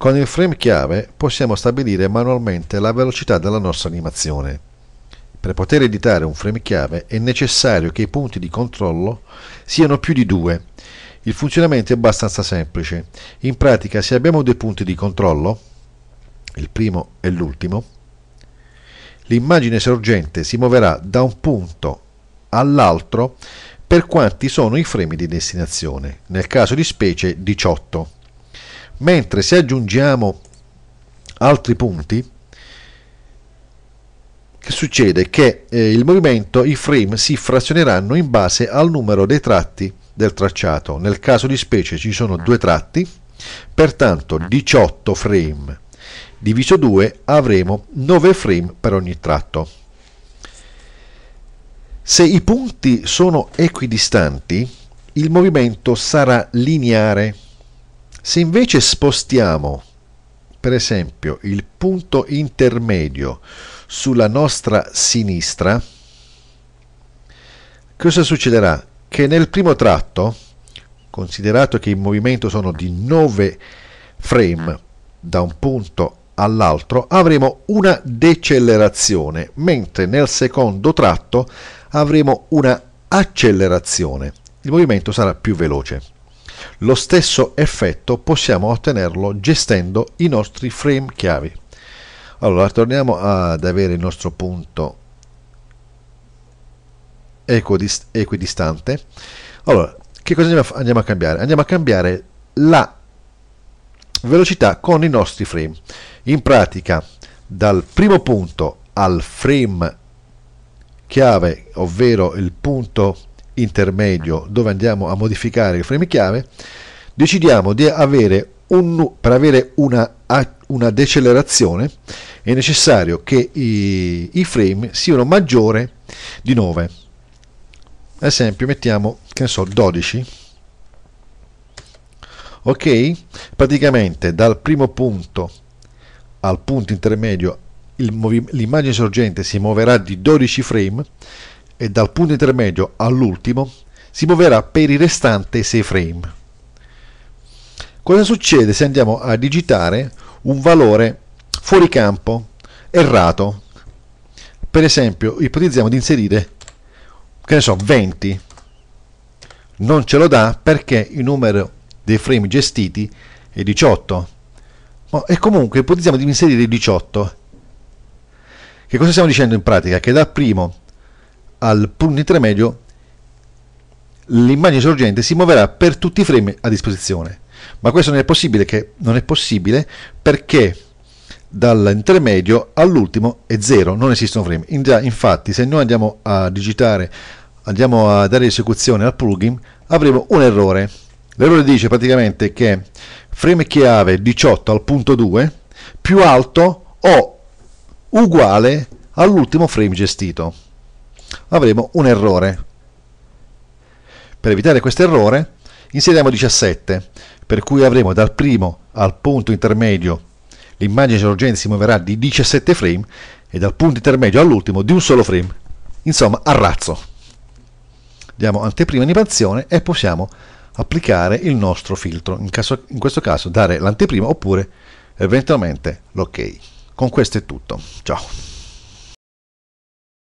Con il frame chiave possiamo stabilire manualmente la velocità della nostra animazione. Per poter editare un frame chiave è necessario che i punti di controllo siano più di due. Il funzionamento è abbastanza semplice. In pratica se abbiamo due punti di controllo, il primo e l'ultimo, l'immagine sorgente si muoverà da un punto all'altro per quanti sono i frame di destinazione, nel caso di specie 18 mentre se aggiungiamo altri punti che succede che eh, il movimento i frame si frazioneranno in base al numero dei tratti del tracciato nel caso di specie ci sono due tratti pertanto 18 frame diviso 2 avremo 9 frame per ogni tratto se i punti sono equidistanti il movimento sarà lineare se invece spostiamo, per esempio, il punto intermedio sulla nostra sinistra, cosa succederà? Che nel primo tratto, considerato che in movimento sono di 9 frame da un punto all'altro, avremo una decelerazione, mentre nel secondo tratto avremo una accelerazione. Il movimento sarà più veloce. Lo stesso effetto possiamo ottenerlo gestendo i nostri frame chiavi. Allora, torniamo ad avere il nostro punto equidistante. Allora, che cosa andiamo a cambiare? Andiamo a cambiare la velocità con i nostri frame. In pratica, dal primo punto al frame chiave, ovvero il punto intermedio dove andiamo a modificare il chiave, decidiamo di avere un, per avere una, una decelerazione è necessario che i, i frame siano maggiore di 9. Ad esempio mettiamo, che ne so, 12. Ok? Praticamente dal primo punto al punto intermedio l'immagine sorgente si muoverà di 12 frame e dal punto intermedio all'ultimo si muoverà per i restanti 6 frame. Cosa succede se andiamo a digitare un valore fuori campo, errato? Per esempio, ipotizziamo di inserire, che ne so, 20. Non ce lo dà perché il numero dei frame gestiti è 18. Ma, e comunque ipotizziamo di inserire 18. Che cosa stiamo dicendo in pratica? Che dal primo al punit remedio l'immagine sorgente si muoverà per tutti i frame a disposizione ma questo non è possibile, che non è possibile perché dall'intermedio all'ultimo è 0, non esistono frame. già, infatti, se noi andiamo a digitare, andiamo a dare esecuzione al plugin, avremo un errore. L'errore dice praticamente che frame chiave 18 al punto 2 più alto o uguale all'ultimo frame gestito avremo un errore. Per evitare questo errore inseriamo 17, per cui avremo dal primo al punto intermedio l'immagine sorgente si muoverà di 17 frame e dal punto intermedio all'ultimo di un solo frame. Insomma, a razzo. Diamo anteprima animazione e possiamo applicare il nostro filtro, in, caso, in questo caso dare l'anteprima oppure eventualmente l'ok. Con questo è tutto, ciao!